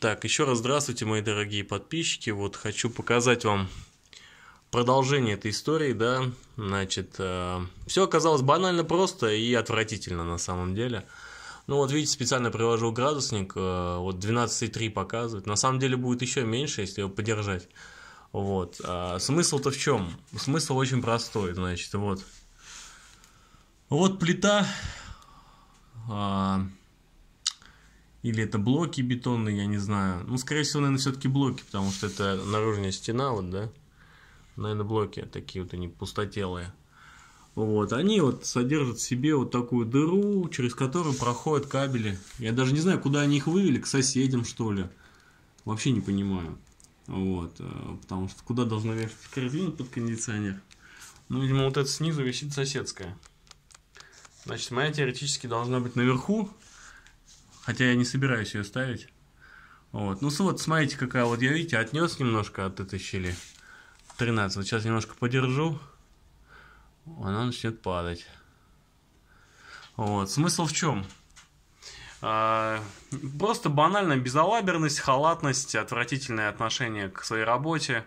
Так, еще раз здравствуйте, мои дорогие подписчики. Вот хочу показать вам продолжение этой истории, да. Значит, э, все оказалось банально просто и отвратительно на самом деле. Ну вот видите, специально привожу градусник, э, вот 12,3 показывает. На самом деле будет еще меньше, если его подержать. Вот. А смысл-то в чем? Смысл очень простой, значит, вот. Вот плита, а, или это блоки бетонные, я не знаю. Ну, скорее всего, наверное, все-таки блоки, потому что это наружная стена, вот, да. Наверное, блоки такие вот они пустотелые. Вот, они вот содержат в себе вот такую дыру, через которую проходят кабели. Я даже не знаю, куда они их вывели, к соседям, что ли. Вообще не понимаю. Вот, э, потому что куда должна вешать корзина под кондиционер? Ну, видимо, вот это снизу висит соседская. Значит, моя теоретически должна быть наверху, Хотя я не собираюсь ее ставить. Вот. Ну вот, смотрите, какая вот, я, видите, отнес немножко от этой щели. 13. Вот сейчас немножко подержу. Она начнет падать. Вот. Смысл в чем? А, просто банально безалаберность, халатность, отвратительное отношение к своей работе.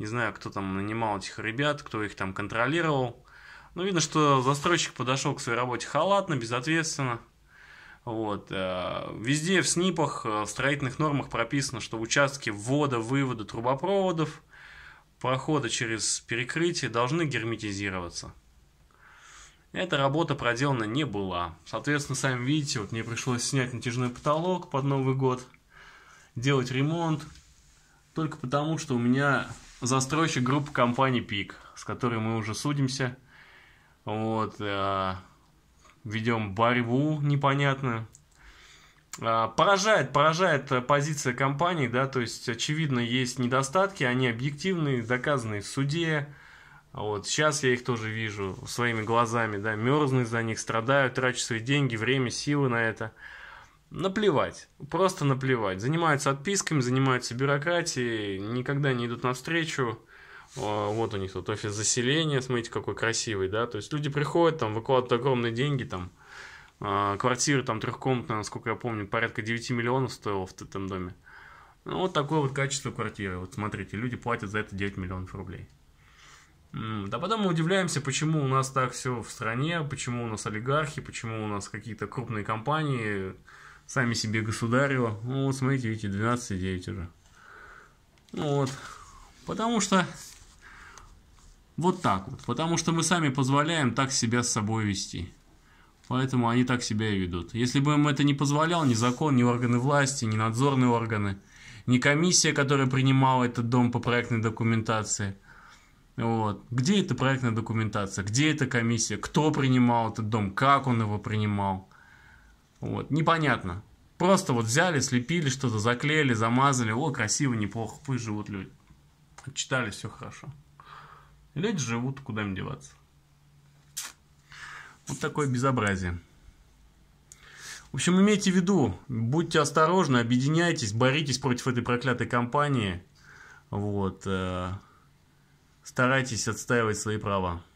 Не знаю, кто там нанимал этих ребят, кто их там контролировал. Но ну, видно, что застройщик подошел к своей работе халатно, безответственно. Вот. Э, везде в СНИПах, э, в строительных нормах прописано, что участки ввода, вывода трубопроводов, прохода через перекрытие должны герметизироваться. Эта работа проделана не была. Соответственно, сами видите, вот мне пришлось снять натяжной потолок под Новый год, делать ремонт, только потому, что у меня застройщик группы компании ПИК, с которой мы уже судимся. Вот, э, ведем борьбу непонятную. А, поражает, поражает позиция компании, да, то есть, очевидно, есть недостатки, они объективные, доказанные в суде. Вот сейчас я их тоже вижу своими глазами, да, мерзнут за них, страдают, трачу свои деньги, время, силы на это. Наплевать, просто наплевать. Занимаются отписками, занимаются бюрократией, никогда не идут навстречу. Э, вот у них тут офис заселения, смотрите, какой красивый, да. То есть люди приходят, там выкладывают огромные деньги, там э, квартира там трехкомнатная, насколько я помню, порядка 9 миллионов стоила в этом доме. Ну, вот такое вот качество квартиры. Вот смотрите, люди платят за это 9 миллионов рублей. Да потом мы удивляемся, почему у нас так все в стране, почему у нас олигархи, почему у нас какие-то крупные компании, сами себе государева. Ну, вот смотрите, видите, 12,9 уже. Ну вот. Потому что вот так вот. Потому что мы сами позволяем так себя с собой вести. Поэтому они так себя и ведут. Если бы им это не позволял ни закон, ни органы власти, ни надзорные органы, ни комиссия, которая принимала этот дом по проектной документации. Вот. Где эта проектная документация? Где эта комиссия? Кто принимал этот дом? Как он его принимал? Вот. Непонятно. Просто вот взяли, слепили что-то, заклеили, замазали. О, красиво, неплохо, пусть живут люди. Читали, все хорошо. Люди живут, куда им деваться. Вот такое безобразие. В общем, имейте в виду, будьте осторожны, объединяйтесь, боритесь против этой проклятой компании. Вот. Э, старайтесь отстаивать свои права.